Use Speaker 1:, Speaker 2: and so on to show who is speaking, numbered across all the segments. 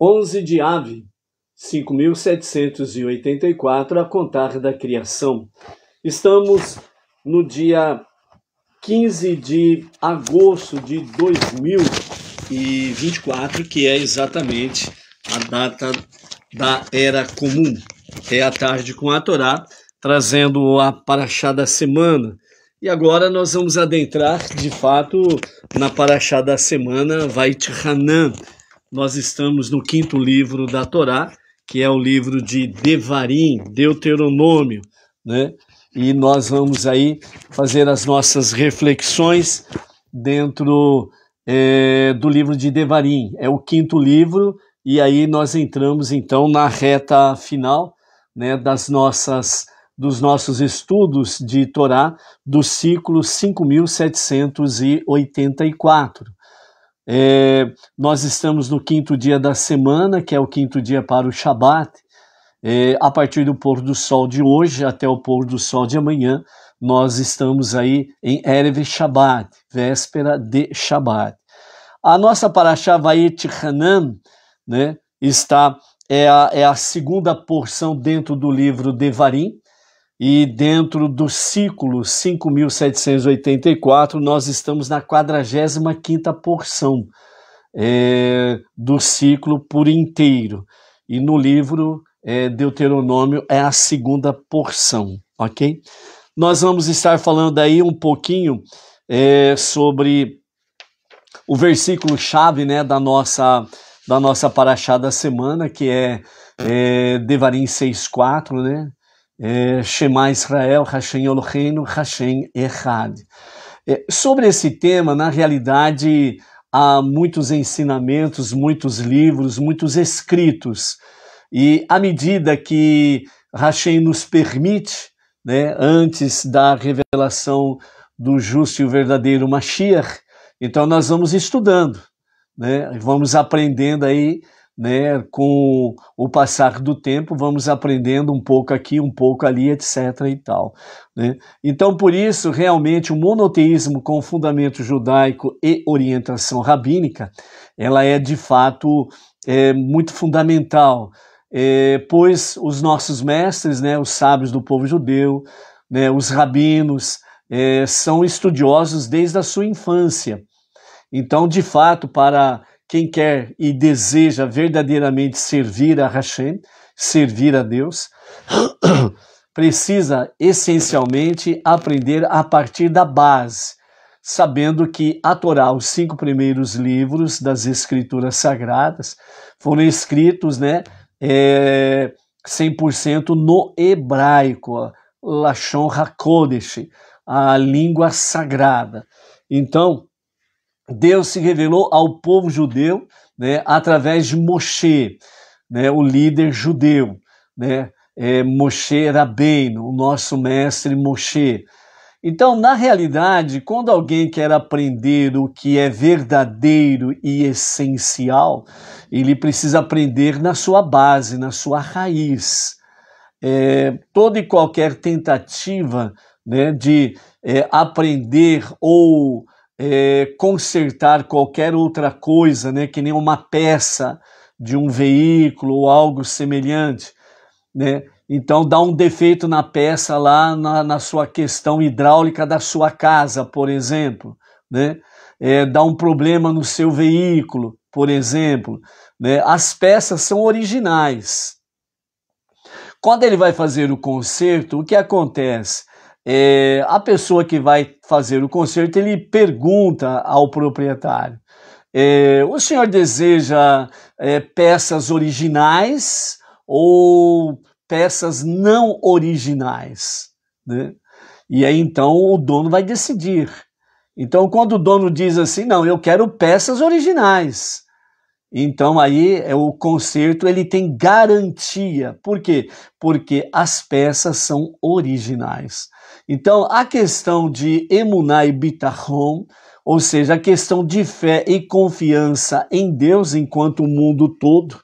Speaker 1: 11 de Ave, 5.784 a contar da criação. Estamos no dia 15 de agosto de 2024, que é exatamente a data da Era Comum. É a tarde com a Torá, trazendo a paraxá da semana. E agora nós vamos adentrar, de fato, na paraxá da semana, vai Hanan, nós estamos no quinto livro da Torá, que é o livro de Devarim, Deuteronômio, né? E nós vamos aí fazer as nossas reflexões dentro é, do livro de Devarim. É o quinto livro e aí nós entramos então na reta final, né? Das nossas dos nossos estudos de Torá do ciclo 5784. É, nós estamos no quinto dia da semana, que é o quinto dia para o Shabat. É, a partir do pôr do sol de hoje até o pôr do sol de amanhã, nós estamos aí em Erev Shabat, véspera de Shabat. A nossa paraxá Vayet Hanan, né, está, é a, é a segunda porção dentro do livro Devarim, e dentro do ciclo 5.784, nós estamos na 45ª porção é, do ciclo por inteiro. E no livro é, Deuteronômio é a segunda porção, ok? Nós vamos estar falando aí um pouquinho é, sobre o versículo chave né, da nossa da nossa paraxá da semana, que é, é Devarim 6.4, né? É, Shema Israel, Hashem Eloheinu, Hashem Echad. É, sobre esse tema, na realidade, há muitos ensinamentos, muitos livros, muitos escritos. E à medida que Hashem nos permite, né, antes da revelação do justo e o verdadeiro Mashiach, então nós vamos estudando, né, vamos aprendendo aí né? Com o passar do tempo, vamos aprendendo um pouco aqui, um pouco ali, etc. e tal. Né? Então, por isso, realmente, o monoteísmo com fundamento judaico e orientação rabínica, ela é de fato é, muito fundamental, é, pois os nossos mestres, né, os sábios do povo judeu, né, os rabinos, é, são estudiosos desde a sua infância. Então, de fato, para quem quer e deseja verdadeiramente servir a Hashem, servir a Deus, precisa essencialmente aprender a partir da base, sabendo que a Torá, os cinco primeiros livros das Escrituras Sagradas, foram escritos, né? É, 100% no hebraico, Lashon HaKodesh, a língua sagrada. Então, Deus se revelou ao povo judeu né, através de Moshe, né, o líder judeu. Né, é, Moshe Rabbeinu, o nosso mestre Moshe. Então, na realidade, quando alguém quer aprender o que é verdadeiro e essencial, ele precisa aprender na sua base, na sua raiz. É, toda e qualquer tentativa né, de é, aprender ou é, consertar qualquer outra coisa, né, que nem uma peça de um veículo ou algo semelhante, né? Então dá um defeito na peça lá na, na sua questão hidráulica da sua casa, por exemplo, né? É, dá um problema no seu veículo, por exemplo, né? As peças são originais. Quando ele vai fazer o conserto, o que acontece? é, a pessoa que vai fazer o concerto ele pergunta ao proprietário: é, o senhor deseja é, peças originais ou peças não originais? Né? E aí então o dono vai decidir. Então, quando o dono diz assim, não, eu quero peças originais. Então aí é o concerto ele tem garantia. Por quê? Porque as peças são originais. Então, a questão de emuná e bitachon, ou seja, a questão de fé e confiança em Deus enquanto o mundo todo,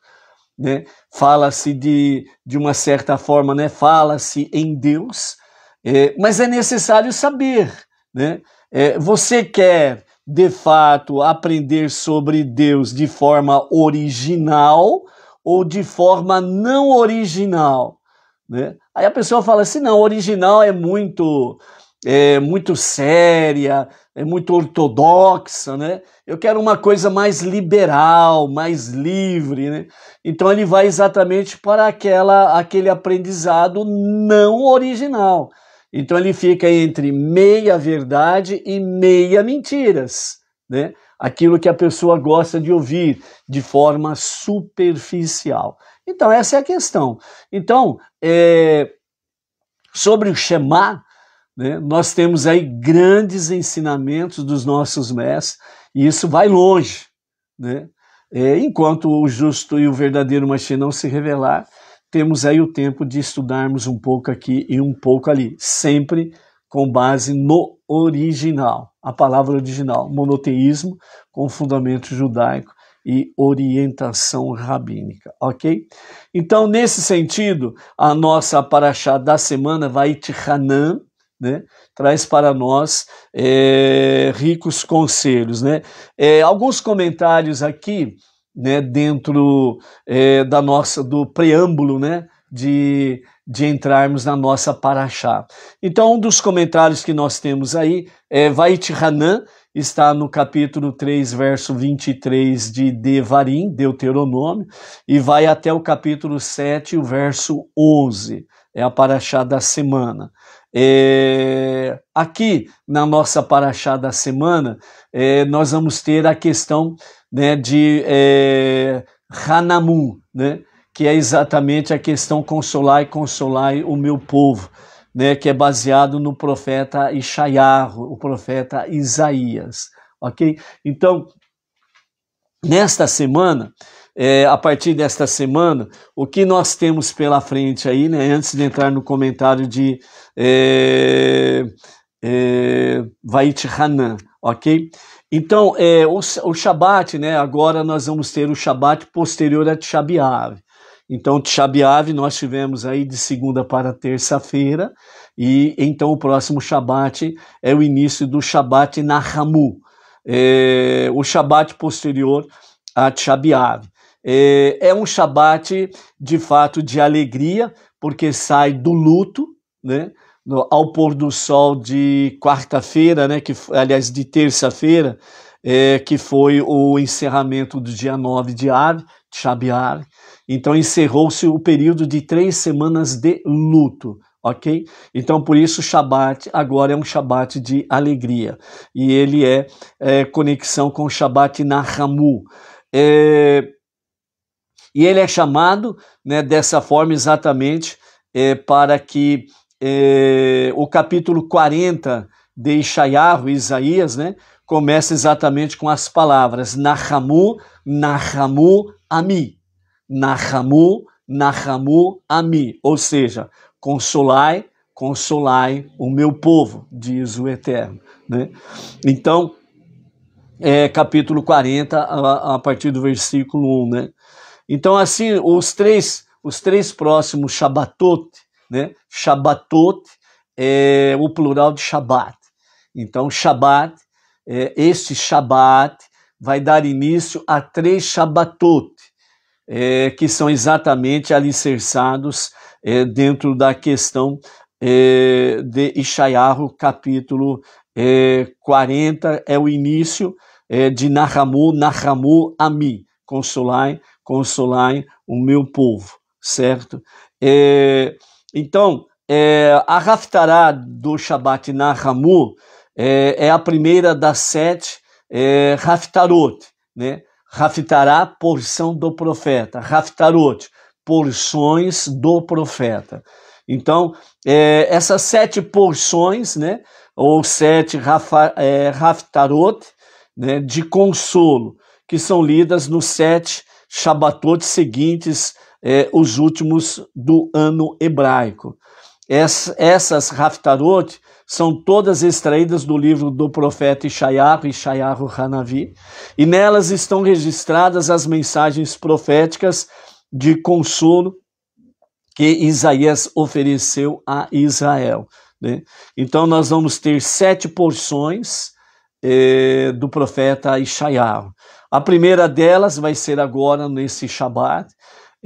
Speaker 1: né? Fala-se de, de uma certa forma, né? Fala-se em Deus, é, mas é necessário saber, né? É, você quer, de fato, aprender sobre Deus de forma original ou de forma não original, né? Aí a pessoa fala assim: não, original é muito, é muito séria, é muito ortodoxa, né? Eu quero uma coisa mais liberal, mais livre, né? Então ele vai exatamente para aquela, aquele aprendizado não original. Então ele fica entre meia verdade e meia mentiras, né? Aquilo que a pessoa gosta de ouvir de forma superficial. Então, essa é a questão. Então, é, sobre o Shema, né, nós temos aí grandes ensinamentos dos nossos mestres, e isso vai longe. Né? É, enquanto o justo e o verdadeiro Mashiach não se revelar, temos aí o tempo de estudarmos um pouco aqui e um pouco ali, sempre com base no original, a palavra original, monoteísmo com fundamento judaico e orientação rabínica, ok? Então, nesse sentido, a nossa paraxá da semana vai Hanan, né? Traz para nós é, ricos conselhos, né? É, alguns comentários aqui, né? Dentro é, da nossa do preâmbulo, né? De, de entrarmos na nossa paraxá. Então, um dos comentários que nós temos aí é Vaitchanan, está no capítulo 3, verso 23 de Devarim, Deuteronômio, e vai até o capítulo 7, o verso 11, é a paraxá da semana. É, aqui, na nossa paraxá da semana, é, nós vamos ter a questão né, de é, né, que é exatamente a questão consolar e consolar o meu povo né, que é baseado no profeta Ishaiah, o profeta Isaías, ok? Então, nesta semana, é, a partir desta semana, o que nós temos pela frente aí, né, antes de entrar no comentário de é, é, Vait Hanan, ok? Então, é, o, o Shabat, né, agora nós vamos ter o Shabat posterior a Tshabiav, então, Tchabiave, nós tivemos aí de segunda para terça-feira, e então o próximo Shabat é o início do Shabat Nahamu, é, o Shabat posterior a Tchabiave. É, é um Shabat, de fato, de alegria, porque sai do luto, né? No, ao pôr do sol de quarta-feira, né, que, aliás, de terça-feira, é, que foi o encerramento do dia 9 de Av, Shabiar, então encerrou-se o período de três semanas de luto, ok? Então por isso o Shabat agora é um Shabat de alegria e ele é, é conexão com o Shabat Nahamu. É, e ele é chamado né, dessa forma exatamente é, para que é, o capítulo 40 de Ishaiahu, Isaías, né, começa exatamente com as palavras Nahamu, Nahamu, Ami. Nahamu, Nahamu a mim. Ou seja, consolai, consolai o meu povo, diz o Eterno. Né? Então, é, capítulo 40, a, a partir do versículo 1. Né? Então, assim, os três, os três próximos Shabatot, né? Shabatot é o plural de Shabat. Então, Shabat, é, este Shabat vai dar início a três Shabatot é, que são exatamente alicerçados é, dentro da questão é, de Ishayahu, capítulo é, 40, é o início é, de Nahamu, Nahamu a mim, consolai, consolai o meu povo, certo? É, então, é, a Raftará do Shabat Nahamu é, a primeira das sete é, Raftarot, né? Raftará, porção do profeta. Raftarot, porções do profeta. Então, é, essas sete porções, né, ou sete rafa, é, né, de consolo, que são lidas nos sete shabatot seguintes, é, os últimos do ano hebraico. essas raftarot são todas extraídas do livro do profeta Ishayahu, Ishayahu Hanavi, e nelas estão registradas as mensagens proféticas de consolo que Isaías ofereceu a Israel. Né? Então nós vamos ter sete porções eh, do profeta Ishayahu. A primeira delas vai ser agora nesse Shabat,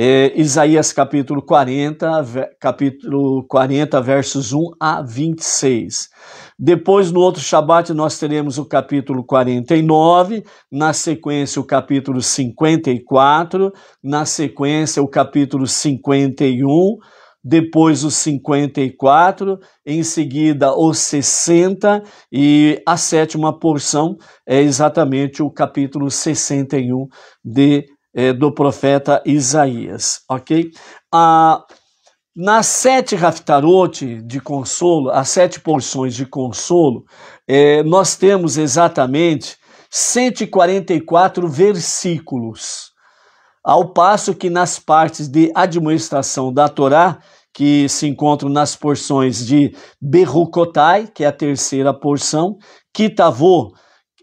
Speaker 1: é, Isaías capítulo 40, capítulo 40, versos 1 a 26. Depois, no outro Shabat, nós teremos o capítulo 49, na sequência, o capítulo 54, na sequência, o capítulo 51, depois o 54, em seguida o 60 e a sétima porção é exatamente o capítulo 61 de é, do profeta Isaías, ok? A, nas sete raftarote de consolo, as sete porções de consolo, é, nós temos exatamente 144 versículos, ao passo que nas partes de administração da Torá, que se encontram nas porções de Berrucotai, que é a terceira porção, Kitavô,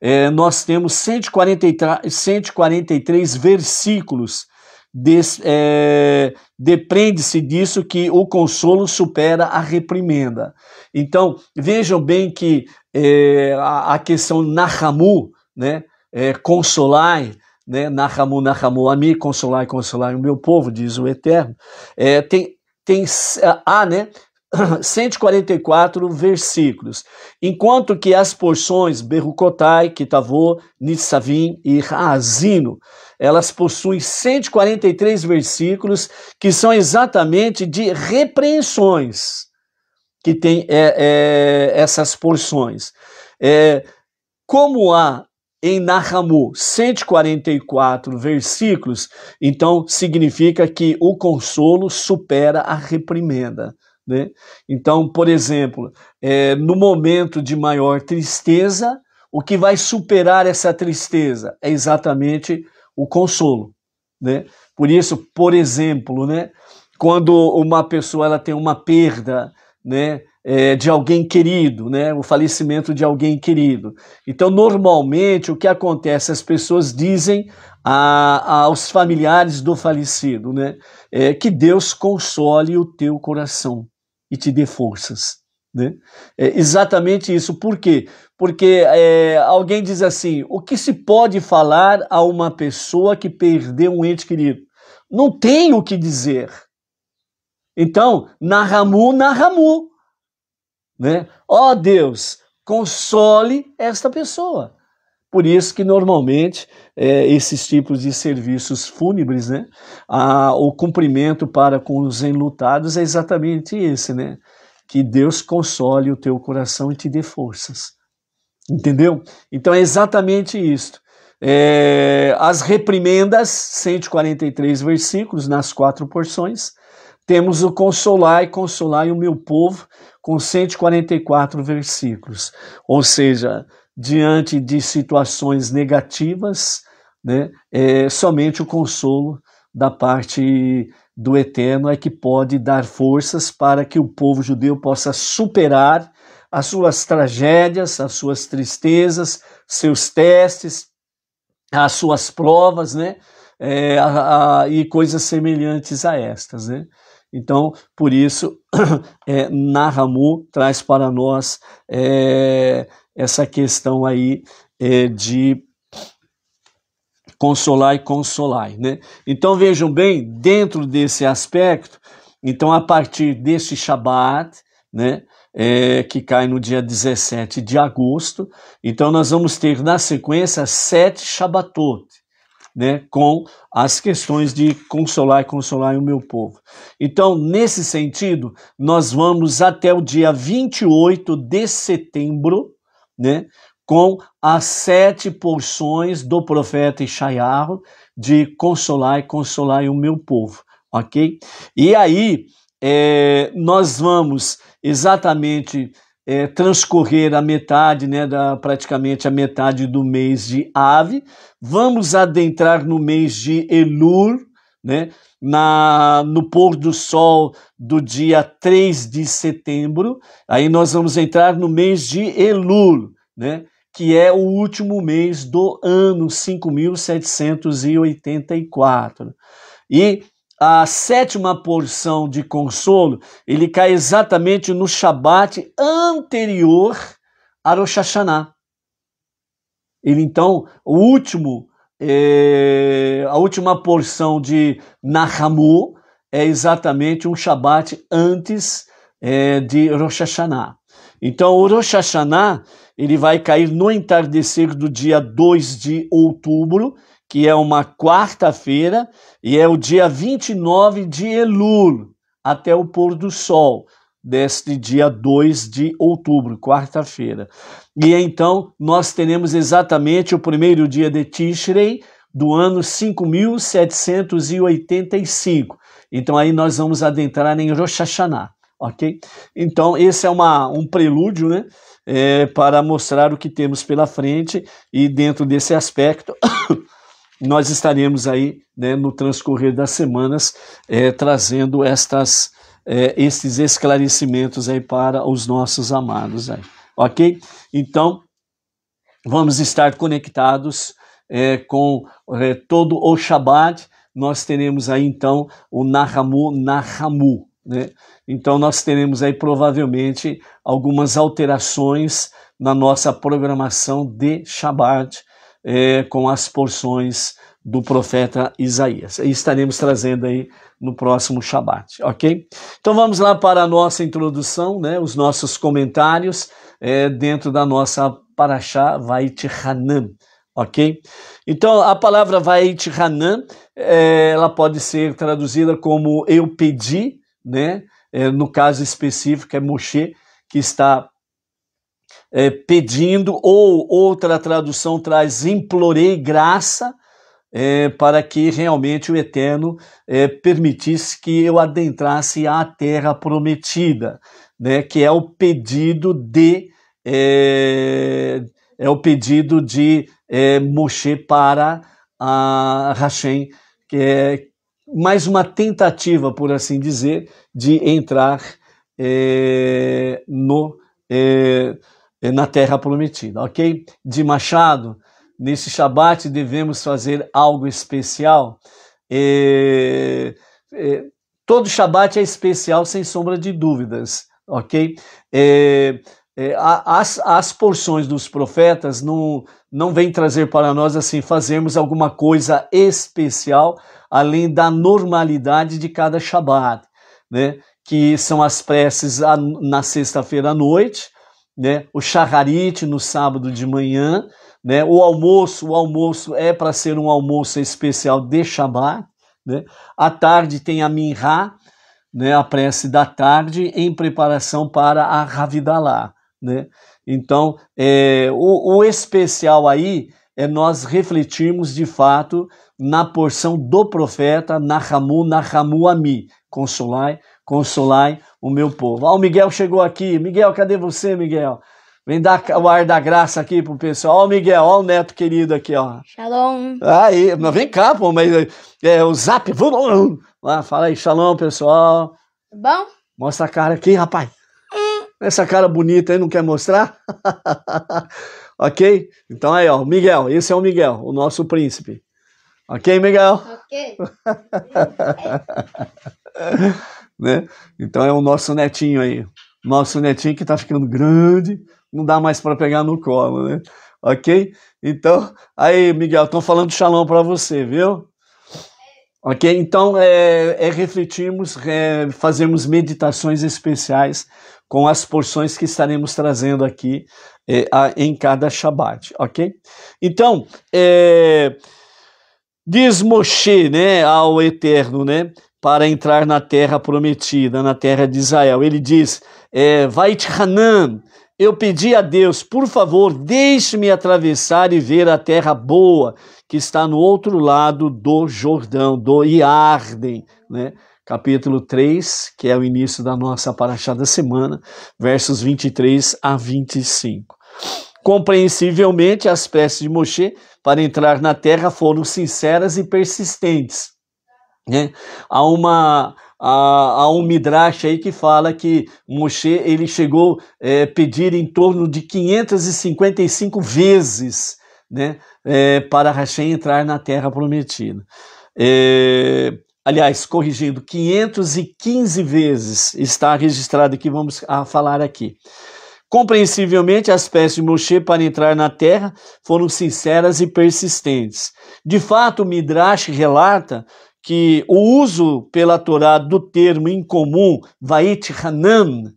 Speaker 1: é, nós temos 143, 143 versículos. Des, é, Depende-se disso que o consolo supera a reprimenda. Então, vejam bem que é, a, a, questão Nahamu, né, é, consolai, né, Nahamu, Nahamu, a mim, consolai, consolai o meu povo, diz o Eterno, é, tem, tem, há né, 144 versículos, enquanto que as porções Berrucotai, Kitavô, Nitsavim e Razino elas possuem 143 versículos que são exatamente de repreensões que tem é, é, essas porções. É, como há em Nahamu 144 versículos, então significa que o consolo supera a reprimenda. Né? Então, por exemplo, é, no momento de maior tristeza, o que vai superar essa tristeza é exatamente o consolo. Né? Por isso, por exemplo, né, quando uma pessoa ela tem uma perda né, é, de alguém querido, né, o falecimento de alguém querido. Então, normalmente, o que acontece? As pessoas dizem a, aos familiares do falecido né, é, que Deus console o teu coração e te dê forças. Né? É exatamente isso. Por quê? Porque é, alguém diz assim: o que se pode falar a uma pessoa que perdeu um ente querido? Não tem o que dizer. Então, narramu, narramu. Né? Ó oh, Deus, console esta pessoa. Por isso que normalmente é, esses tipos de serviços fúnebres, né, a, o cumprimento para com os enlutados é exatamente esse, né? Que Deus console o teu coração e te dê forças. Entendeu? Então é exatamente isto. É, as reprimendas, 143 versículos, nas quatro porções. Temos o consolar e consolar o meu povo, com 144 versículos. Ou seja, diante de situações negativas, né, é, somente o consolo da parte do Eterno é que pode dar forças para que o povo judeu possa superar as suas tragédias, as suas tristezas, seus testes, as suas provas, né, é, a, a, e coisas semelhantes a estas, né. Então, por isso, é, Nahamu traz para nós é, essa questão aí é, de consolar e consolar, né? Então vejam bem, dentro desse aspecto, então a partir desse Shabat, né, é, que cai no dia 17 de agosto, então nós vamos ter na sequência sete Shabatot, né, com as questões de consolar e consolar o meu povo. Então, nesse sentido, nós vamos até o dia 28 de setembro, né, com as sete porções do profeta Ishaiahu de consolar e consolar o meu povo, ok? E aí, é, nós vamos exatamente é, transcorrer a metade, né, da, praticamente a metade do mês de Ave, vamos adentrar no mês de Elur, né, na, no pôr do sol do dia 3 de setembro, aí nós vamos entrar no mês de Elul, né, que é o último mês do ano 5784. E a sétima porção de consolo, ele cai exatamente no Shabat anterior a Rosh Hashanah. Ele então, o último, é, a última porção de Nahamu é exatamente um Shabat antes é, de Rosh Hashanah. Então, o Rosh Hashanah, ele vai cair no entardecer do dia 2 de outubro que é uma quarta-feira, e é o dia 29 de Elul, até o pôr do sol, deste dia 2 de outubro, quarta-feira. E então nós teremos exatamente o primeiro dia de Tishrei do ano 5785. Então aí nós vamos adentrar em Rosh Hashanah, ok? Então esse é uma, um prelúdio, né? É, para mostrar o que temos pela frente e dentro desse aspecto nós estaremos aí né, no transcorrer das semanas é, trazendo estas, é, estes esclarecimentos aí para os nossos amados aí, ok? Então vamos estar conectados é, com todo o Shabbat Nós teremos aí então o Nahamu Nahamu. Né? Então nós teremos aí provavelmente algumas alterações na nossa programação de Shabbat é, com as porções do profeta Isaías. E estaremos trazendo aí no próximo Shabat, ok? Então vamos lá para a nossa introdução, né, os nossos comentários é, dentro da nossa Parashá Vaitchanan, ok? Então a palavra Vaitchanan, é, ela pode ser traduzida como eu pedi, né? É, no caso específico é Moshe, que está é, pedindo, ou outra tradução traz implorei graça é, para que realmente o Eterno é, permitisse que eu adentrasse a terra prometida, né, que é o pedido de é, é o pedido de é, Moshe para a Hashem, que é mais uma tentativa, por assim dizer, de entrar é, no é, eh, na terra prometida, ok? De Machado, nesse Shabat devemos fazer algo especial. É, é, todo Shabat é especial, sem sombra de dúvidas, ok? É, as, as porções dos profetas não, não vêm trazer para nós assim, fazermos alguma coisa especial, além da normalidade de cada Shabat, né? que são as preces na sexta-feira à noite, né? O charrarite no sábado de manhã, né? O almoço, o almoço é para ser um almoço especial de Shabat, né? À tarde tem a minhá, né? A prece da tarde em preparação para a Ravidalá, né? Então, é, o, o especial aí é nós refletirmos de fato na porção do profeta Nahamu Nahamu Ami, consolai, consolai o meu povo. ó, o Miguel chegou aqui. Miguel, cadê você, Miguel? Vem dar o ar da graça aqui pro pessoal. Ó, o Miguel, ó, o neto querido aqui, ó. Shalom. Aí, mas vem cá, pô, mas é, é o zap. Vamos lá, fala aí, shalom, pessoal. Bom? Mostra a cara aqui, rapaz. Hum. Essa cara bonita aí, não quer mostrar? ok? Então aí, ó, Miguel, esse é o Miguel, o nosso príncipe. Ok, Miguel? Ok. né? Então é o nosso netinho aí. Nosso netinho que está ficando grande, não dá mais para pegar no colo, né? Ok? Então, aí, Miguel, estão falando xalão para você, viu? Ok? Então, é, é refletirmos, é, fazermos meditações especiais com as porções que estaremos trazendo aqui é, a, em cada Shabbat ok? Então, é, diz Moshe, né, ao Eterno, né? para entrar na terra prometida, na terra de Israel. Ele diz: é, vai Hanan, eu pedi a Deus, por favor, deixe-me atravessar e ver a terra boa que está no outro lado do Jordão, do Iarden, né? Capítulo 3, que é o início da nossa paraxá semana, versos 23 a 25. Compreensivelmente, as preces de Moshe para entrar na terra foram sinceras e persistentes né? Há, uma, há, há, um midrash aí que fala que Moshe ele chegou a é, pedir em torno de 555 vezes né, é, para Hashem entrar na terra prometida. É, aliás, corrigindo, 515 vezes está registrado aqui, vamos a falar aqui. Compreensivelmente, as peças de Moshe para entrar na terra foram sinceras e persistentes. De fato, o Midrash relata que o uso pela Torá do termo incomum, Vait Hanan,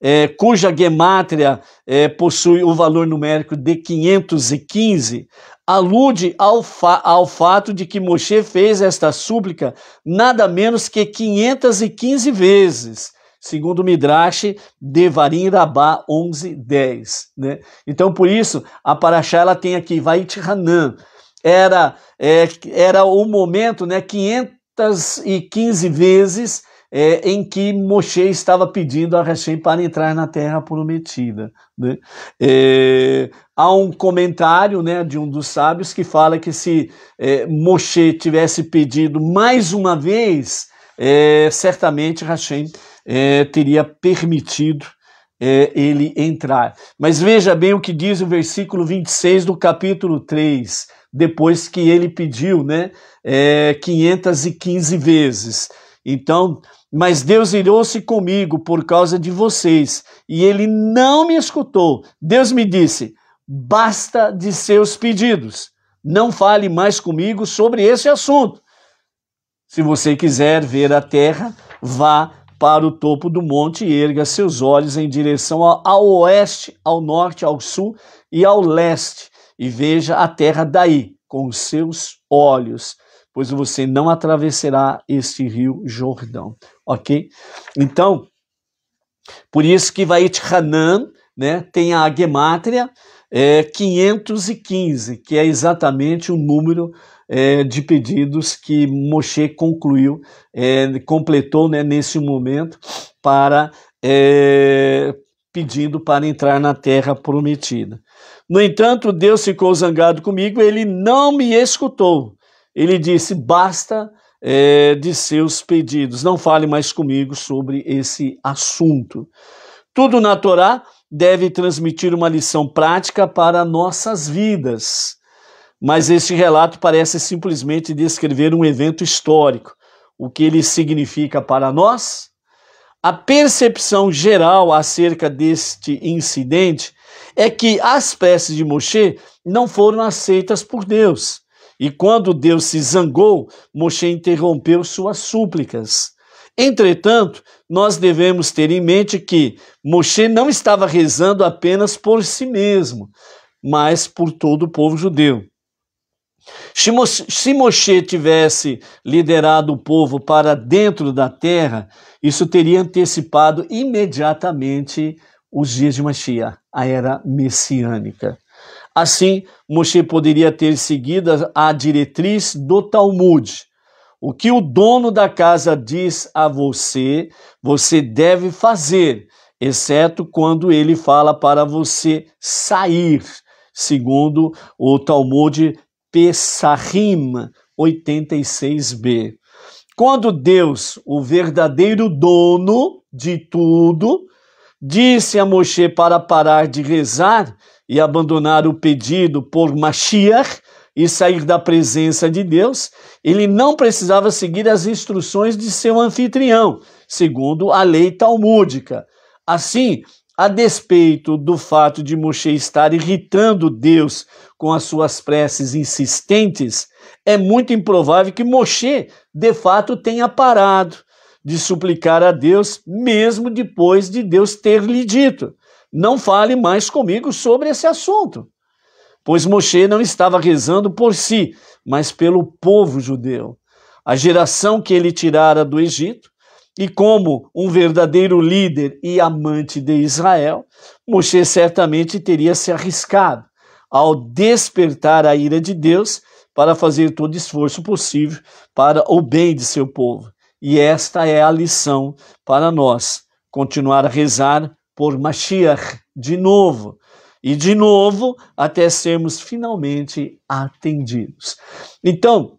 Speaker 1: é, cuja gemátria é, possui o valor numérico de 515, alude ao, fa ao fato de que Moshe fez esta súplica nada menos que 515 vezes, segundo Midrash, Devarim Rabá 11, 10. Né? Então, por isso, a Paraxá ela tem aqui Vait Hanan, era, é, era o momento, né, 515 vezes é, em que Moshe estava pedindo a Hashem para entrar na Terra Prometida. Né? É, há um comentário né, de um dos sábios que fala que se é, Moshe tivesse pedido mais uma vez, é, certamente Hashem é, teria permitido é, ele entrar. Mas veja bem o que diz o versículo 26 do capítulo 3 depois que ele pediu, né, é, 515 vezes. Então, mas Deus irou-se comigo por causa de vocês, e ele não me escutou. Deus me disse: basta de seus pedidos, não fale mais comigo sobre esse assunto. Se você quiser ver a terra, vá para o topo do monte e erga seus olhos em direção ao, ao oeste, ao norte, ao sul e ao leste e veja a terra daí com os seus olhos, pois você não atravessará este rio Jordão, ok? Então, por isso que Vait Hanan né, tem a gemátria é, 515, que é exatamente o número é, de pedidos que Moshe concluiu, é, completou né, nesse momento para é, pedindo para entrar na terra prometida. No entanto, Deus ficou zangado comigo, ele não me escutou. Ele disse: basta é, de seus pedidos, não fale mais comigo sobre esse assunto. Tudo na Torá deve transmitir uma lição prática para nossas vidas. Mas este relato parece simplesmente descrever um evento histórico. O que ele significa para nós? A percepção geral acerca deste incidente é que as peças de Moshe não foram aceitas por Deus. E quando Deus se zangou, Moshe interrompeu suas súplicas. Entretanto, nós devemos ter em mente que Moshe não estava rezando apenas por si mesmo, mas por todo o povo judeu. Se Moshe tivesse liderado o povo para dentro da terra, isso teria antecipado imediatamente os dias de Mashiach, a era messiânica. Assim, Moshe poderia ter seguido a diretriz do Talmud. O que o dono da casa diz a você, você deve fazer, exceto quando ele fala para você sair, segundo o Talmud Pesahim 86b. Quando Deus, o verdadeiro dono de tudo, disse a Moshe para parar de rezar e abandonar o pedido por Mashiach e sair da presença de Deus, ele não precisava seguir as instruções de seu anfitrião, segundo a lei talmúdica. Assim, a despeito do fato de Moshe estar irritando Deus com as suas preces insistentes, é muito improvável que Moshe, de fato, tenha parado de suplicar a Deus, mesmo depois de Deus ter lhe dito: Não fale mais comigo sobre esse assunto. Pois Moshe não estava rezando por si, mas pelo povo judeu, a geração que ele tirara do Egito, e como um verdadeiro líder e amante de Israel, Moshe certamente teria se arriscado ao despertar a ira de Deus para fazer todo esforço possível para o bem de seu povo. E esta é a lição para nós: continuar a rezar por Mashiach de novo. E de novo, até sermos finalmente atendidos. Então,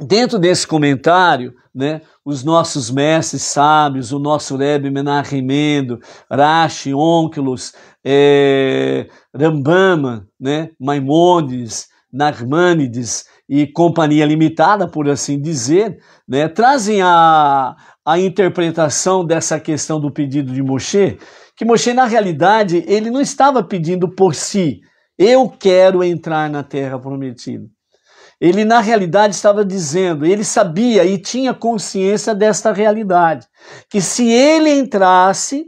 Speaker 1: dentro desse comentário, né, os nossos mestres sábios, o nosso Rebbe Menachemendo, Rashi, Onkelos, é, Rambama, né, Maimonides, Narmanides, e Companhia Limitada, por assim dizer, né, trazem a, a interpretação dessa questão do pedido de Moshe, que Moshe, na realidade, ele não estava pedindo por si, eu quero entrar na terra prometida. Ele, na realidade, estava dizendo, ele sabia e tinha consciência desta realidade, que se ele entrasse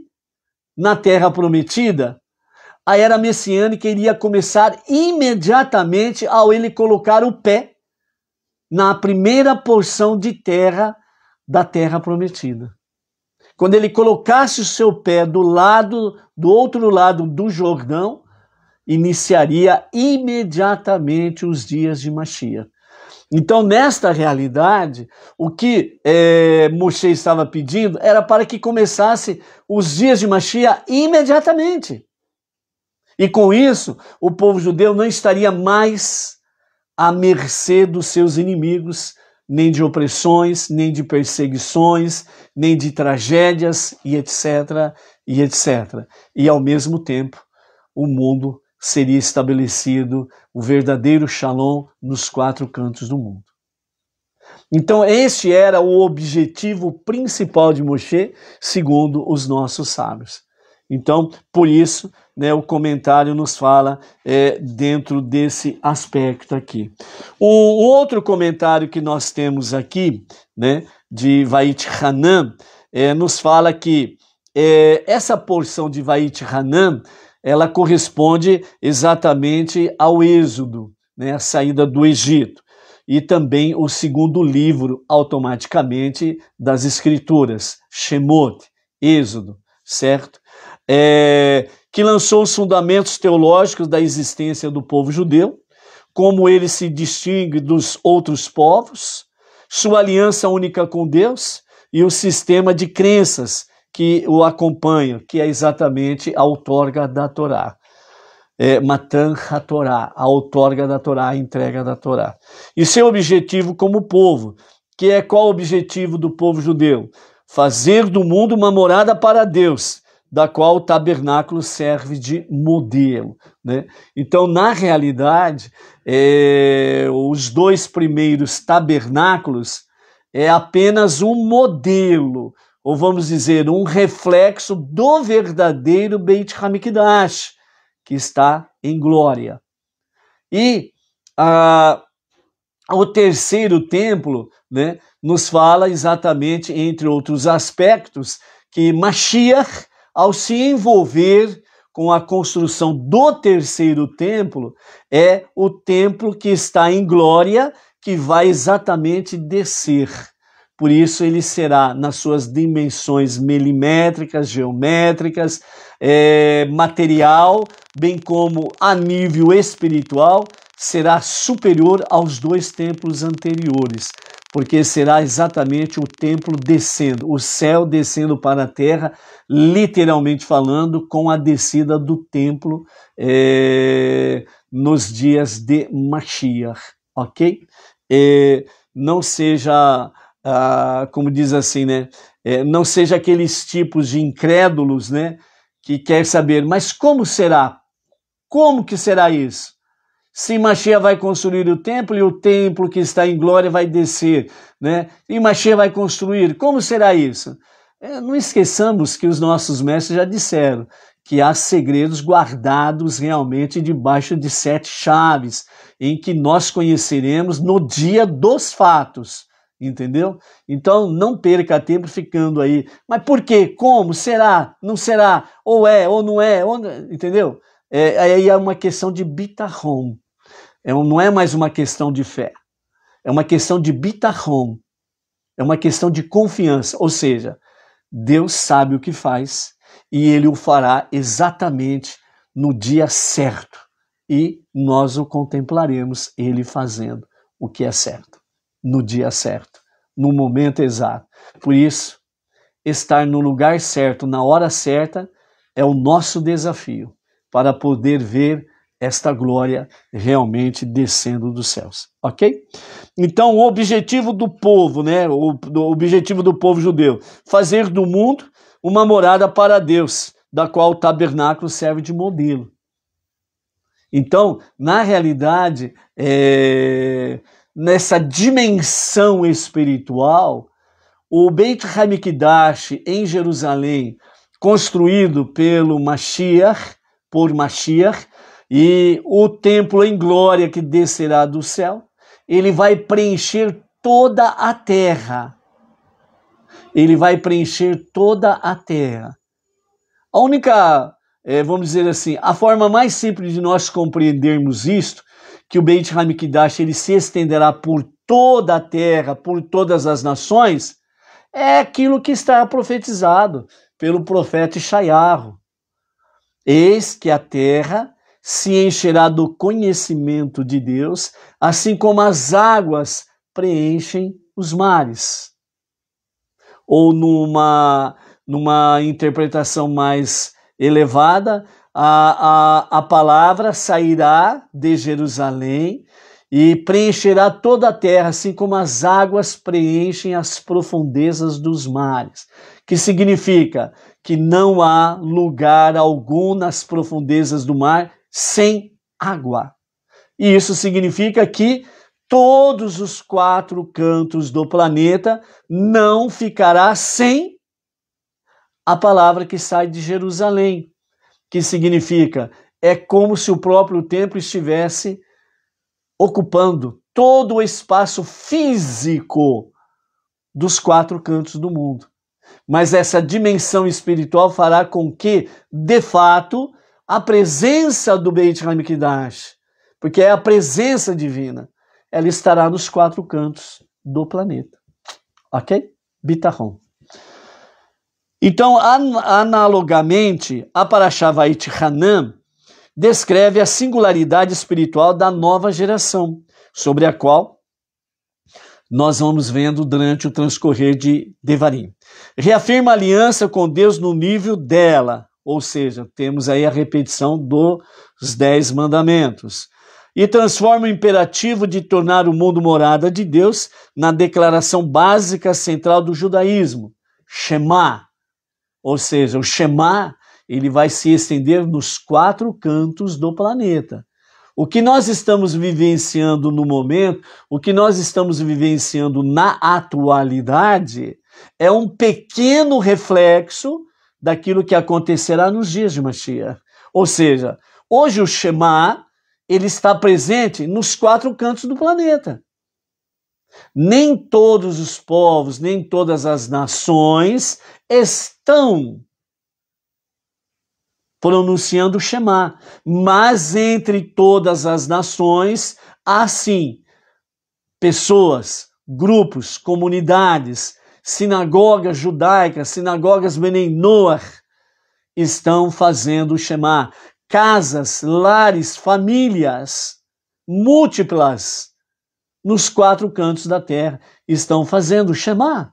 Speaker 1: na terra prometida, a era messiânica iria começar imediatamente ao ele colocar o pé na primeira porção de terra da terra prometida. Quando ele colocasse o seu pé do lado do outro lado do Jordão, iniciaria imediatamente os dias de Machia. Então, nesta realidade, o que é, Moshe estava pedindo era para que começasse os dias de Machia imediatamente. E com isso, o povo judeu não estaria mais à mercê dos seus inimigos, nem de opressões, nem de perseguições, nem de tragédias e etc. e etc. E ao mesmo tempo, o mundo seria estabelecido o verdadeiro Shalom nos quatro cantos do mundo. Então, este era o objetivo principal de Moshe, segundo os nossos sábios. Então, por isso, né, o comentário nos fala é, dentro desse aspecto aqui. O, o, outro comentário que nós temos aqui, né, de Vait Hanan, é, nos fala que é, essa porção de Vait Hanan, ela corresponde exatamente ao êxodo, né, a saída do Egito e também o segundo livro, automaticamente, das Escrituras, Shemot, Êxodo, certo? É, que lançou os fundamentos teológicos da existência do povo judeu, como ele se distingue dos outros povos, sua aliança única com Deus e o sistema de crenças que o acompanha, que é exatamente a outorga da Torá. É, Matan HaTorá, a outorga da Torá, a entrega da Torá. E seu objetivo como povo, que é qual o objetivo do povo judeu? Fazer do mundo uma morada para Deus da qual o tabernáculo serve de modelo. Né? Então, na realidade, é, os dois primeiros tabernáculos é apenas um modelo, ou vamos dizer, um reflexo do verdadeiro Beit Hamikdash, que está em glória. E o terceiro templo né, nos fala exatamente, entre outros aspectos, que Mashiach, ao se envolver com a construção do terceiro templo, é o templo que está em glória, que vai exatamente descer. Por isso, ele será, nas suas dimensões milimétricas, geométricas, é, material, bem como a nível espiritual, será superior aos dois templos anteriores porque será exatamente o templo descendo, o céu descendo para a terra, literalmente falando, com a descida do templo é, nos dias de Mashiach, ok? É, não seja, ah, como diz assim, né? É, não seja aqueles tipos de incrédulos, né? Que quer saber, mas como será? Como que será isso? Sim, Machia vai construir o templo e o templo que está em glória vai descer, né? E Machia vai construir. Como será isso? É, não esqueçamos que os nossos mestres já disseram que há segredos guardados realmente debaixo de sete chaves, em que nós conheceremos no dia dos fatos. Entendeu? Então não perca tempo ficando aí. Mas por quê? Como? Será? Não será? Ou é, ou não é? Ou... Entendeu? É, aí é uma questão de bitarrom. É, não é mais uma questão de fé. É uma questão de bitachon. É uma questão de confiança. Ou seja, Deus sabe o que faz e ele o fará exatamente no dia certo. E nós o contemplaremos ele fazendo o que é certo, no dia certo, no momento exato. Por isso, estar no lugar certo, na hora certa, é o nosso desafio para poder ver esta glória realmente descendo dos céus, ok? Então, o objetivo do povo, né? O, objetivo do povo judeu, fazer do mundo uma morada para Deus, da qual o tabernáculo serve de modelo. Então, na realidade, é, nessa dimensão espiritual, o Beit Hamikdash em Jerusalém, construído pelo Mashiach, por Mashiach, e o templo em glória que descerá do céu, ele vai preencher toda a terra. Ele vai preencher toda a terra. A única, é, vamos dizer assim, a forma mais simples de nós compreendermos isto, que o Beit Hamikdash ele se estenderá por toda a terra, por todas as nações, é aquilo que está profetizado pelo profeta Ishaiarro. Eis que a terra se encherá do conhecimento de Deus, assim como as águas preenchem os mares. Ou numa, numa interpretação mais elevada, a, a, a palavra sairá de Jerusalém e preencherá toda a terra, assim como as águas preenchem as profundezas dos mares. Que significa que não há lugar algum nas profundezas do mar sem água. E isso significa que todos os quatro cantos do planeta não ficará sem a palavra que sai de Jerusalém, que significa é como se o próprio templo estivesse ocupando todo o espaço físico dos quatro cantos do mundo. Mas essa dimensão espiritual fará com que, de fato, a presença do Beit HaMikdash, porque é a presença divina, ela estará nos quatro cantos do planeta. Ok? Bitahon. Então, an analogamente, a Parashá Hanan descreve a singularidade espiritual da nova geração, sobre a qual nós vamos vendo durante o transcorrer de Devarim. Reafirma a aliança com Deus no nível dela, ou seja, temos aí a repetição dos dez mandamentos. E transforma o imperativo de tornar o mundo morada de Deus na declaração básica central do judaísmo, Shema. Ou seja, o Shema ele vai se estender nos quatro cantos do planeta. O que nós estamos vivenciando no momento, o que nós estamos vivenciando na atualidade, é um pequeno reflexo daquilo que acontecerá nos dias de Mashiach. Ou seja, hoje o Shema ele está presente nos quatro cantos do planeta. Nem todos os povos, nem todas as nações estão pronunciando o Shema, mas entre todas as nações há sim pessoas, grupos, comunidades sinagogas judaicas, sinagogas Menenoar, estão fazendo o Shema. Casas, lares, famílias múltiplas nos quatro cantos da terra estão fazendo o Shema.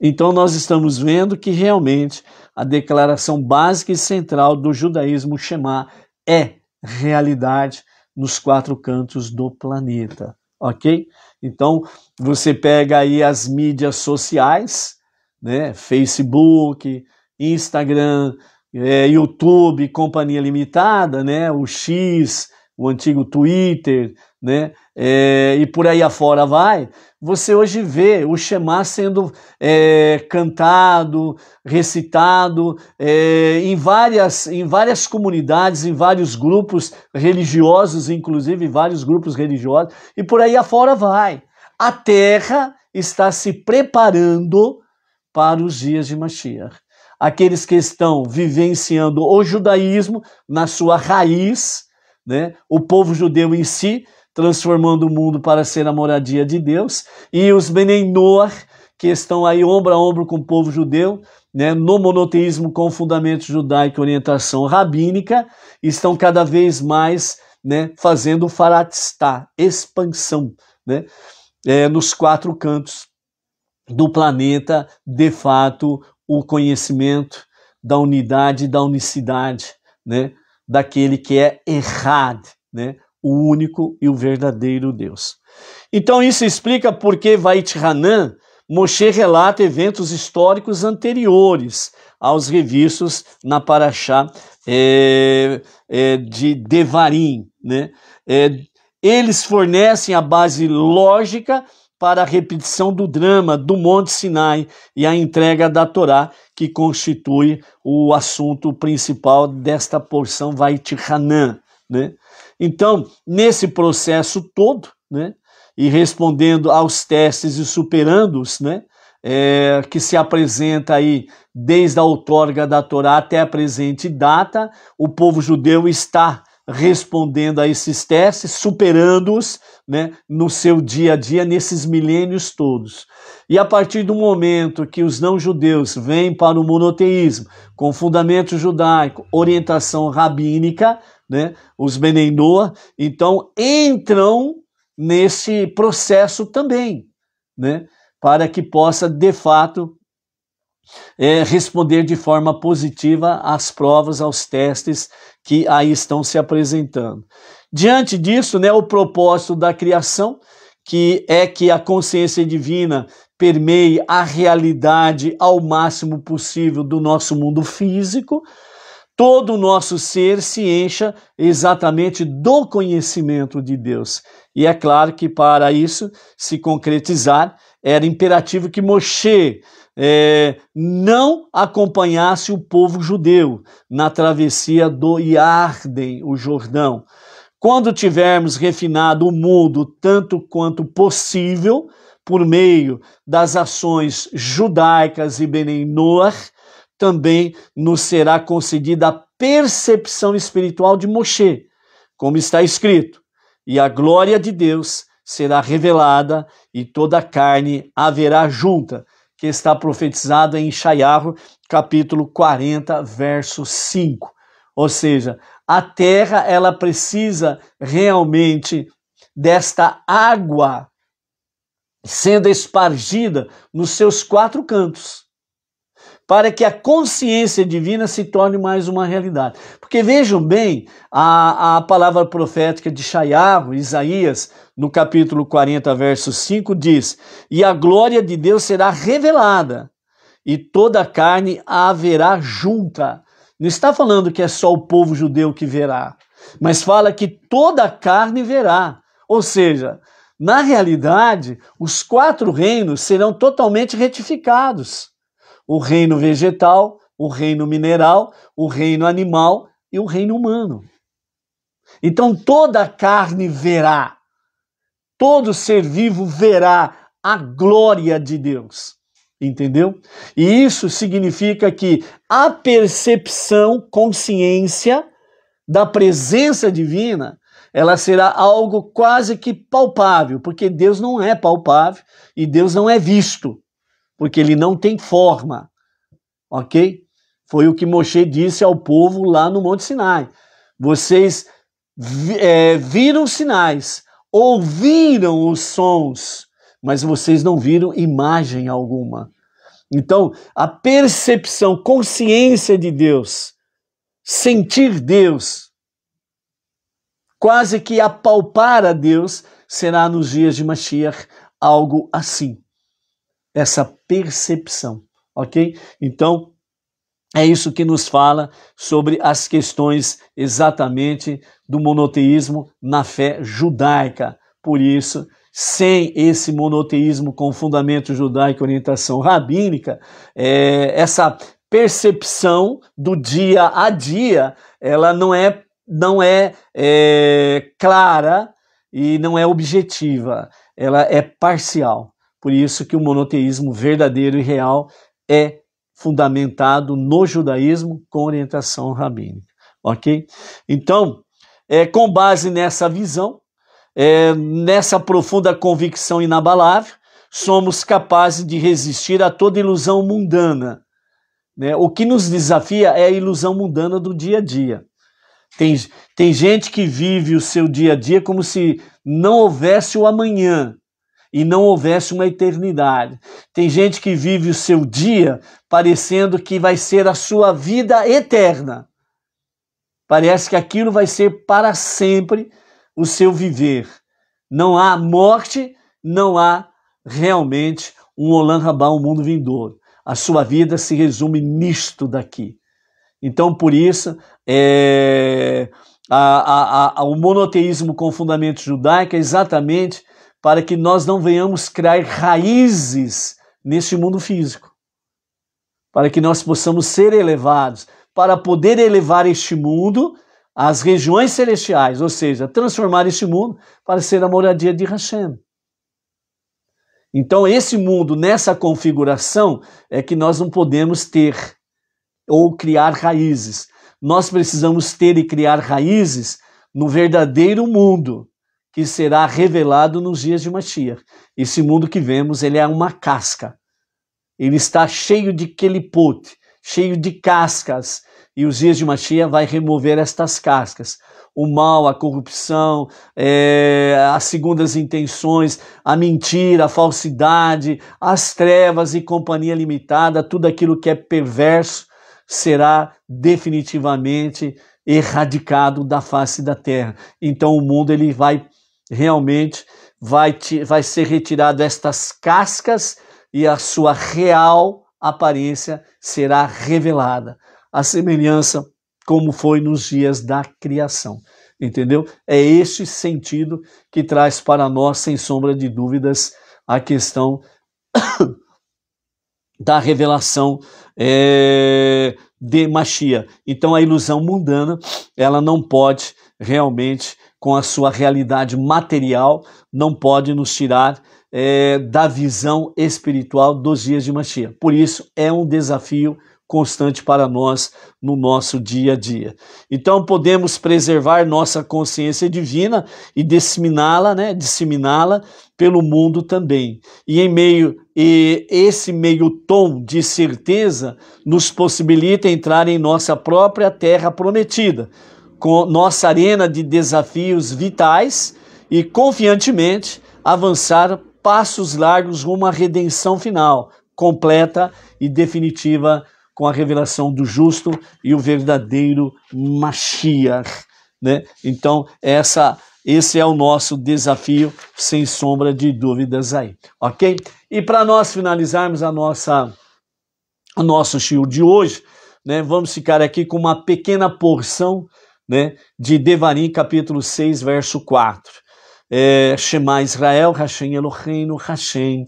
Speaker 1: Então nós estamos vendo que realmente a declaração básica e central do judaísmo Shema é realidade nos quatro cantos do planeta ok? Então, você pega aí as mídias sociais, né? Facebook, Instagram, é, YouTube, Companhia Limitada, né? O X, o antigo Twitter, né? é, e por aí afora vai, você hoje vê o Shema sendo é, cantado, recitado é, em, várias, em várias comunidades, em vários grupos religiosos, inclusive vários grupos religiosos, e por aí afora vai. A terra está se preparando para os dias de Mashiach. Aqueles que estão vivenciando o judaísmo na sua raiz, né, o povo judeu em si, transformando o mundo para ser a moradia de Deus, e os benenor que estão aí ombro a ombro com o povo judeu, né, no monoteísmo com fundamento judaico e orientação rabínica, estão cada vez mais né, fazendo faratistá, expansão, né, é, nos quatro cantos do planeta, de fato, o conhecimento da unidade, da unicidade, né, daquele que é errado, né, o único e o verdadeiro Deus. Então isso explica por que Vait Moshe relata eventos históricos anteriores aos revistos na Paraxá é, é, de Devarim. Né? É, eles fornecem a base lógica para a repetição do drama do Monte Sinai e a entrega da Torá, que constitui o assunto principal desta porção Vait Né? Então, nesse processo todo, né, e respondendo aos testes e superando-os, né, é, que se apresenta aí desde a outorga da Torá até a presente data, o povo judeu está respondendo a esses testes, superando-os né, no seu dia a dia, nesses milênios todos. E a partir do momento que os não-judeus vêm para o monoteísmo, com fundamento judaico, orientação rabínica, né, os Benenoa, então entram nesse processo também, né, para que possa, de fato, é, responder de forma positiva às provas, aos testes que aí estão se apresentando. Diante disso, né, o propósito da criação, que é que a consciência divina permeie a realidade ao máximo possível do nosso mundo físico, todo o nosso ser se encha exatamente do conhecimento de Deus. E é claro que para isso se concretizar, era imperativo que Moshe é, não acompanhasse o povo judeu na travessia do Iarden, o Jordão. Quando tivermos refinado o mundo tanto quanto possível, por meio das ações judaicas e Benenoar, também nos será concedida a percepção espiritual de Moshe, como está escrito, e a glória de Deus será revelada e toda a carne haverá junta, que está profetizada em Shaiarro, capítulo 40, verso 5. Ou seja, a terra ela precisa realmente desta água sendo espargida nos seus quatro cantos para que a consciência divina se torne mais uma realidade. Porque vejam bem a, a palavra profética de Shaiago, Isaías, no capítulo 40, verso 5, diz: E a glória de Deus será revelada, e toda a carne haverá junta. Não está falando que é só o povo judeu que verá, mas fala que toda a carne verá. Ou seja, na realidade, os quatro reinos serão totalmente retificados o reino vegetal, o reino mineral, o reino animal e o reino humano. Então toda a carne verá, todo ser vivo verá a glória de Deus. Entendeu? E isso significa que a percepção, consciência da presença divina, ela será algo quase que palpável, porque Deus não é palpável e Deus não é visto porque ele não tem forma. Ok? Foi o que Moshe disse ao povo lá no Monte Sinai. Vocês é, viram sinais, ouviram os sons, mas vocês não viram imagem alguma. Então, a percepção, consciência de Deus, sentir Deus, quase que apalpar a Deus, será nos dias de Mashiach algo assim essa percepção, ok? Então, é isso que nos fala sobre as questões exatamente do monoteísmo na fé judaica. Por isso, sem esse monoteísmo com fundamento judaico e orientação rabínica, é, essa percepção do dia a dia, ela não é, não é, é clara e não é objetiva, ela é parcial. Por isso que o monoteísmo verdadeiro e real é fundamentado no judaísmo com orientação rabínica, ok? Então, é, com base nessa visão, é, nessa profunda convicção inabalável, somos capazes de resistir a toda ilusão mundana. Né? O que nos desafia é a ilusão mundana do dia a dia. Tem, tem gente que vive o seu dia a dia como se não houvesse o amanhã e não houvesse uma eternidade. Tem gente que vive o seu dia parecendo que vai ser a sua vida eterna. Parece que aquilo vai ser para sempre o seu viver. Não há morte, não há realmente um Olan Rabá, um mundo vindouro. A sua vida se resume nisto daqui. Então, por isso, é, a, a, a, o monoteísmo com fundamento judaico é exatamente para que nós não venhamos criar raízes neste mundo físico, para que nós possamos ser elevados, para poder elevar este mundo às regiões celestiais, ou seja, transformar este mundo para ser a moradia de Hashem. Então, esse mundo, nessa configuração, é que nós não podemos ter ou criar raízes. Nós precisamos ter e criar raízes no verdadeiro mundo, que será revelado nos dias de Machia. Esse mundo que vemos, ele é uma casca. Ele está cheio de keliput, cheio de cascas, e os dias de Machia vai remover estas cascas. O mal, a corrupção, é, as segundas intenções, a mentira, a falsidade, as trevas e companhia limitada, tudo aquilo que é perverso será definitivamente erradicado da face da terra. Então o mundo ele vai realmente vai, te, vai ser retirado estas cascas e a sua real aparência será revelada. A semelhança como foi nos dias da criação. Entendeu? É este sentido que traz para nós, sem sombra de dúvidas, a questão da revelação é, de Machia. Então a ilusão mundana ela não pode realmente com a sua realidade material, não pode nos tirar é, da visão espiritual dos dias de Machia. Por isso, é um desafio constante para nós no nosso dia a dia. Então podemos preservar nossa consciência divina e disseminá-la, né, disseminá-la pelo mundo também. E em meio e esse meio tom de certeza nos possibilita entrar em nossa própria terra prometida, com nossa arena de desafios vitais e confiantemente avançar passos largos rumo à redenção final, completa e definitiva com a revelação do justo e o verdadeiro Mashiach, né? Então, essa esse é o nosso desafio, sem sombra de dúvidas aí, OK? E para nós finalizarmos a nossa o nosso show de hoje, né? Vamos ficar aqui com uma pequena porção né, de Devarim, capítulo 6, verso 4. É, Shema Israel, Hashem Elohim, Hashem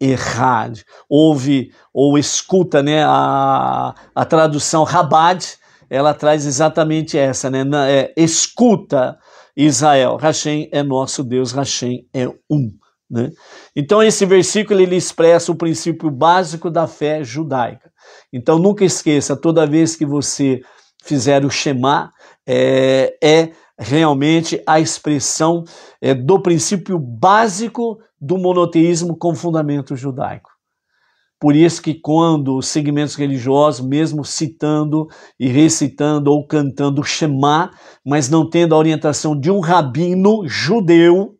Speaker 1: Errad. Ouve ou escuta né, a, a tradução Rabad, ela traz exatamente essa, né? Na, é, escuta Israel, Hashem é nosso Deus, Hashem é um. Né? Então esse versículo ele expressa o princípio básico da fé judaica. Então nunca esqueça, toda vez que você fizer o Shema, é, é realmente a expressão é, do princípio básico do monoteísmo com fundamento judaico. Por isso que quando os segmentos religiosos, mesmo citando e recitando ou cantando o Shema, mas não tendo a orientação de um rabino judeu,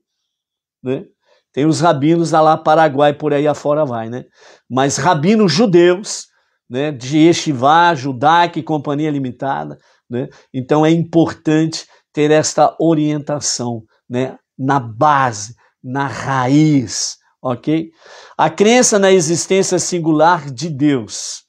Speaker 1: né? tem os rabinos lá Paraguai por aí afora vai, né? Mas rabinos judeus, né, de Yeshiva, Judaica e Companhia Limitada, né? Então é importante ter esta orientação né? na base, na raiz. ok? A crença na existência singular de Deus.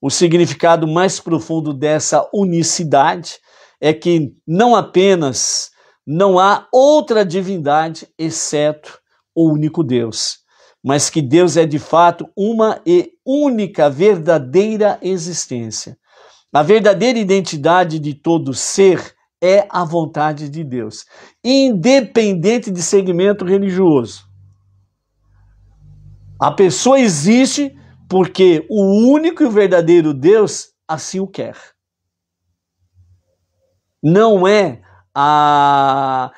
Speaker 1: O significado mais profundo dessa unicidade é que não apenas não há outra divindade exceto o único Deus, mas que Deus é de fato uma e única verdadeira existência, a verdadeira identidade de todo ser é a vontade de Deus, independente de segmento religioso. A pessoa existe porque o único e verdadeiro Deus assim o quer. Não é a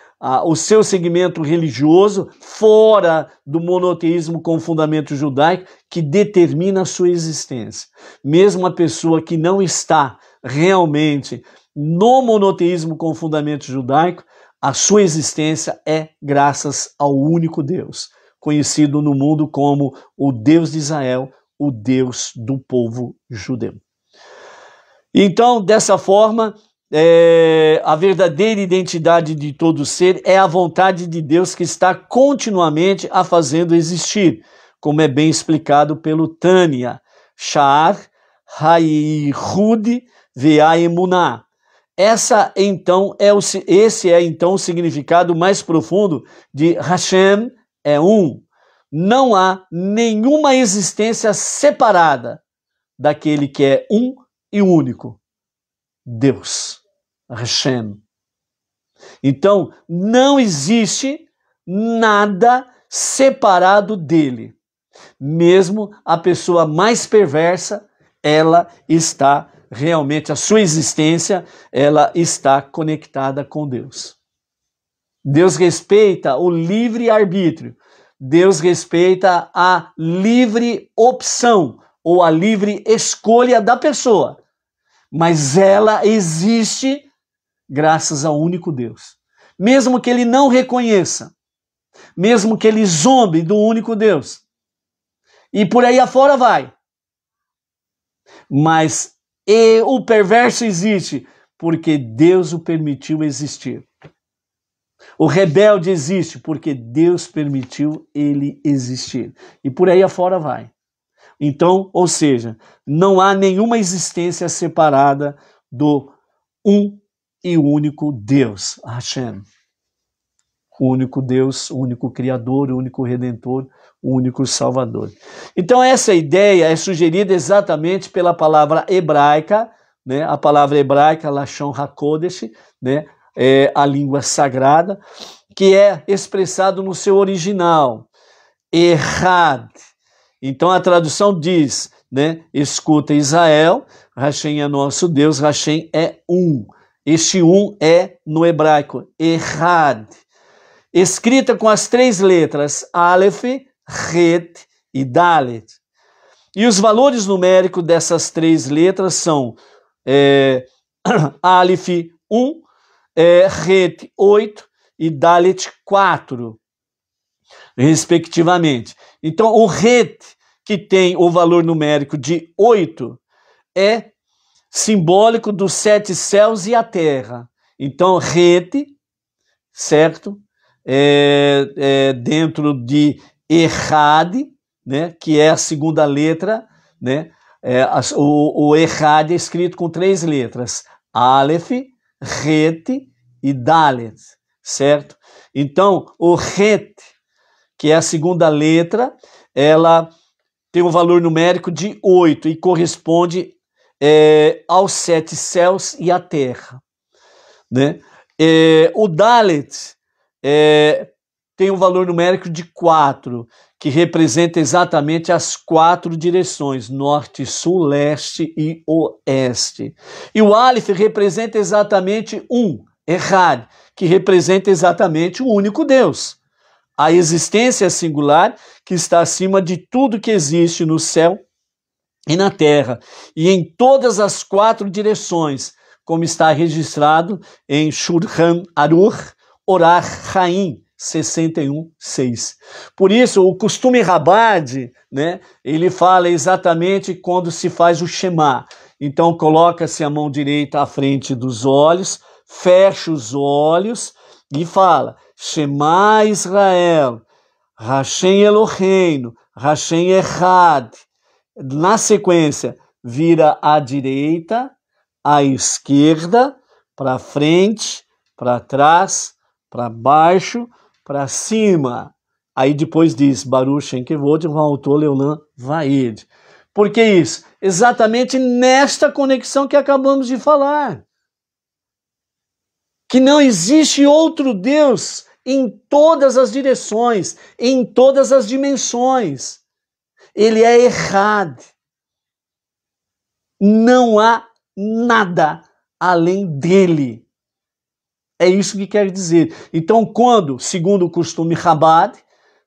Speaker 1: o seu segmento religioso fora do monoteísmo com fundamento judaico que determina a sua existência. Mesmo a pessoa que não está realmente no monoteísmo com fundamento judaico, a sua existência é graças ao único Deus, conhecido no mundo como o Deus de Israel, o Deus do povo judeu. Então, dessa forma, é, a verdadeira identidade de todo ser é a vontade de Deus que está continuamente a fazendo existir, como é bem explicado pelo Tânia. Sha'ar Haihud Ve'aemuná. Essa então é o, esse é então o significado mais profundo de Hashem é um. Não há nenhuma existência separada daquele que é um e único. Deus, Hashem. Então, não existe nada separado dele. Mesmo a pessoa mais perversa, ela está realmente, a sua existência, ela está conectada com Deus. Deus respeita o livre arbítrio. Deus respeita a livre opção ou a livre escolha da pessoa mas ela existe graças ao único Deus. Mesmo que ele não reconheça, mesmo que ele zombe do único Deus. E por aí afora vai. Mas o perverso existe porque Deus o permitiu existir. O rebelde existe porque Deus permitiu ele existir. E por aí afora vai. Então, ou seja, não há nenhuma existência separada do um e único Deus, Hashem. O único Deus, o único Criador, o único Redentor, o único Salvador. Então, essa ideia é sugerida exatamente pela palavra hebraica, né? a palavra hebraica, Lashon HaKodesh, né? é a língua sagrada, que é expressado no seu original, Errad, então a tradução diz, né? Escuta Israel, Hashem é nosso Deus, Hashem é um. Este um é no hebraico Errad. Escrita com as três letras Aleph, Het e Dalet. E os valores numéricos dessas três letras são é, Aleph 1, é, Het 8 e Dalet 4, respectivamente. Então, o RET, que tem o valor numérico de 8, é simbólico dos sete céus e a terra. Então, rede, certo? É, é dentro de errad, né? que é a segunda letra, né? É, o, o é escrito com três letras: Aleph, Ret e Dalet, certo? Então, o Ret que é a segunda letra, ela tem um valor numérico de 8 e corresponde é, aos sete céus e à terra. Né? É, o Dalet é, tem um valor numérico de 4, que representa exatamente as quatro direções: norte, sul, leste e oeste. E o Aleph representa exatamente um, Errad, que representa exatamente o único Deus. A existência singular que está acima de tudo que existe no céu e na terra e em todas as quatro direções, como está registrado em Shurhan Aruch, Orar Haim, 61, 6. Por isso, o costume Rabad, né, ele fala exatamente quando se faz o Shema. Então, coloca-se a mão direita à frente dos olhos, fecha os olhos, e fala: Shema Israel, Hashem Eloheinu, Hashem Echad. Na sequência, vira à direita, à esquerda, para frente, para trás, para baixo, para cima. Aí depois diz Baruch Shem Kevod, Valtor Leonan Vaid. Por que isso? Exatamente nesta conexão que acabamos de falar que não existe outro Deus em todas as direções, em todas as dimensões. Ele é errado. Não há nada além dele. É isso que quer dizer. Então, quando, segundo o costume Rabat,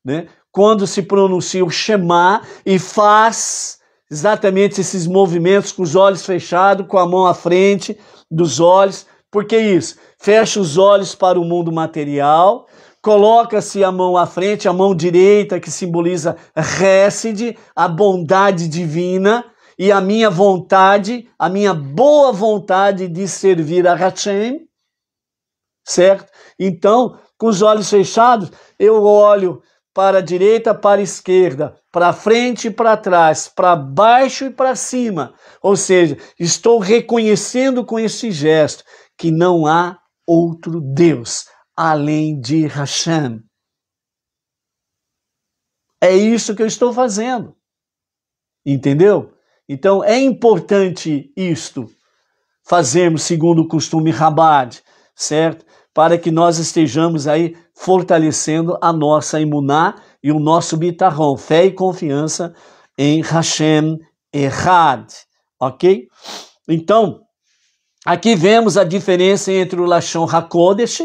Speaker 1: né, quando se pronuncia o Shema e faz exatamente esses movimentos com os olhos fechados, com a mão à frente dos olhos, por que isso? fecha os olhos para o mundo material, coloca-se a mão à frente, a mão direita que simboliza récide, a bondade divina e a minha vontade, a minha boa vontade de servir a Hashem, certo? Então, com os olhos fechados, eu olho para a direita, para a esquerda, para frente e para trás, para baixo e para cima. Ou seja, estou reconhecendo com esse gesto que não há outro Deus além de Hashem. É isso que eu estou fazendo. Entendeu? Então é importante isto, fazermos segundo o costume Rabad, certo? Para que nós estejamos aí fortalecendo a nossa imuná e o nosso bitarrão, fé e confiança em Hashem Errad, ok? Então, Aqui vemos a diferença entre o Lashon HaKodesh,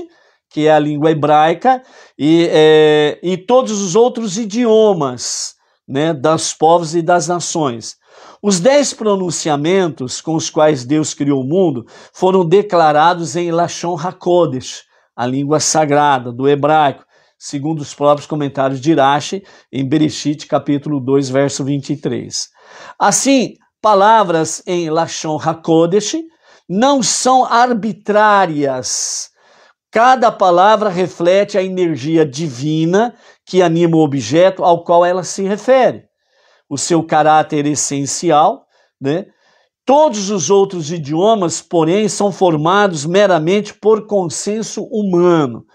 Speaker 1: que é a língua hebraica, e, é, e todos os outros idiomas né, das povos e das nações. Os dez pronunciamentos com os quais Deus criou o mundo foram declarados em Lashon HaKodesh, a língua sagrada do hebraico, segundo os próprios comentários de Rashi, em Bereshit, capítulo 2, verso 23. Assim, palavras em Lashon HaKodesh não são arbitrárias. Cada palavra reflete a energia divina que anima o objeto ao qual ela se refere, o seu caráter essencial, né? Todos os outros idiomas, porém, são formados meramente por consenso humano.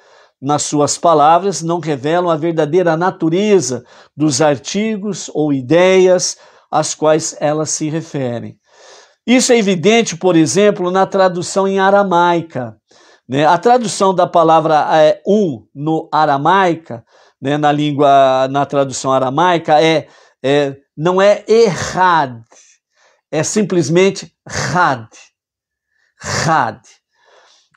Speaker 1: Nas suas palavras, não revelam a verdadeira natureza dos artigos ou ideias às quais elas se referem. Isso é evidente, por exemplo, na tradução em aramaica. Né? A tradução da palavra é, um no aramaica, né? na língua, na tradução aramaica, é, é não é errad, é simplesmente had. Had.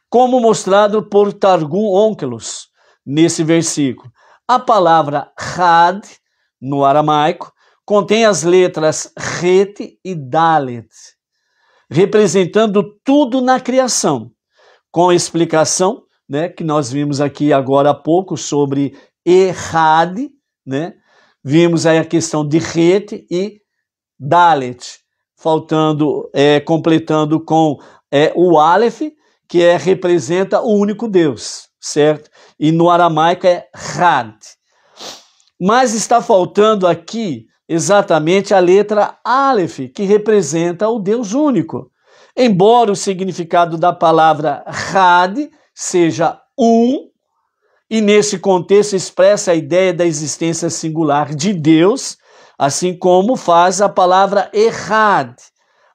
Speaker 1: Como mostrado por Targum Onkelos nesse versículo. A palavra had, no aramaico, contém as letras rete e dalet representando tudo na criação, com a explicação né, que nós vimos aqui agora há pouco sobre errade, né? vimos aí a questão de Rete e Dalet, faltando, é, completando com é, o Aleph, que é, representa o único Deus, certo? E no aramaico é Had. Mas está faltando aqui exatamente a letra Aleph, que representa o Deus único. Embora o significado da palavra Had seja um, e nesse contexto expressa a ideia da existência singular de Deus, assim como faz a palavra Errad.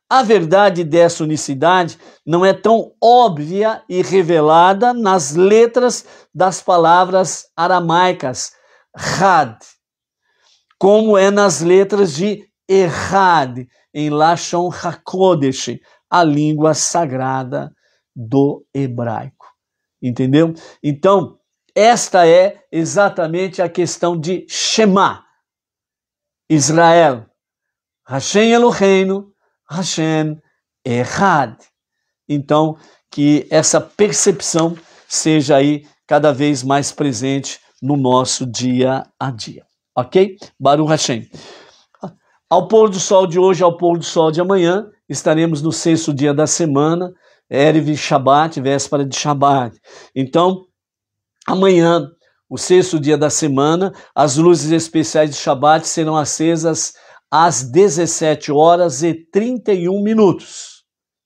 Speaker 1: A verdade dessa unicidade não é tão óbvia e revelada nas letras das palavras aramaicas Had como é nas letras de Errad, em Lashon HaKodesh, a língua sagrada do hebraico. Entendeu? Então, esta é exatamente a questão de Shema, Israel. Hashem Eloheinu, Hashem Errad. Então, que essa percepção seja aí cada vez mais presente no nosso dia a dia. Ok? Baruch Hashem. Ao pôr do sol de hoje, ao pôr do sol de amanhã, estaremos no sexto dia da semana, Erev Shabbat, véspera de Shabbat. Então, amanhã, o sexto dia da semana, as luzes especiais de Shabbat serão acesas às 17 horas e 31 minutos,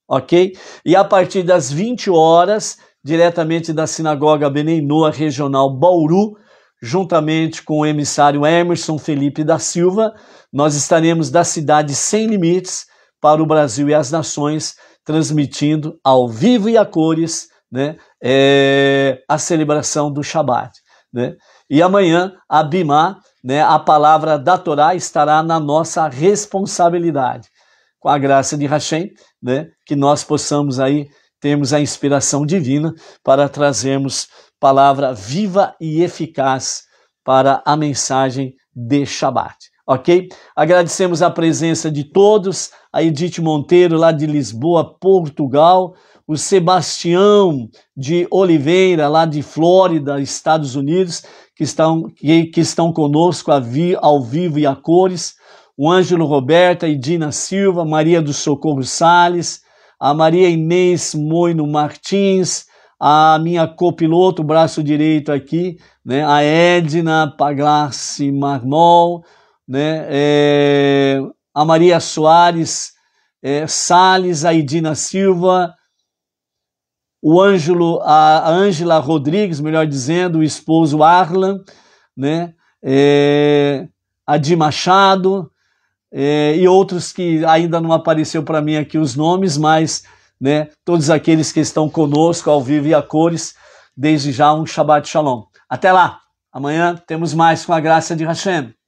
Speaker 1: ok? E a partir das 20 horas, diretamente da Sinagoga Benenoa Regional Bauru, juntamente com o emissário Emerson Felipe da Silva, nós estaremos da cidade sem limites para o Brasil e as nações, transmitindo ao vivo e a cores né, é, a celebração do Shabat. Né? E amanhã, a Bimá, né, a palavra da Torá, estará na nossa responsabilidade. Com a graça de Hashem, né, que nós possamos aí termos a inspiração divina para trazermos palavra viva e eficaz para a mensagem de Shabat. Ok? Agradecemos a presença de todos, a Edith Monteiro, lá de Lisboa, Portugal, o Sebastião de Oliveira, lá de Flórida, Estados Unidos, que estão, que, que estão conosco vi, ao vivo e a cores, o Ângelo Roberta e Dina Silva, Maria do Socorro Sales, a Maria Inês Moino Martins, a minha copiloto, braço direito aqui, né, a Edna Paglassi Marmol, né, é, a Maria Soares é, Sales, a Idina Silva, o Ângelo, a Ângela Rodrigues, melhor dizendo, o esposo Arlan, né, é, a Di Machado é, e outros que ainda não apareceu para mim aqui os nomes, mas né? Todos aqueles que estão conosco ao vivo e a cores, desde já um Shabbat Shalom. Até lá! Amanhã temos mais com a graça de Hashem.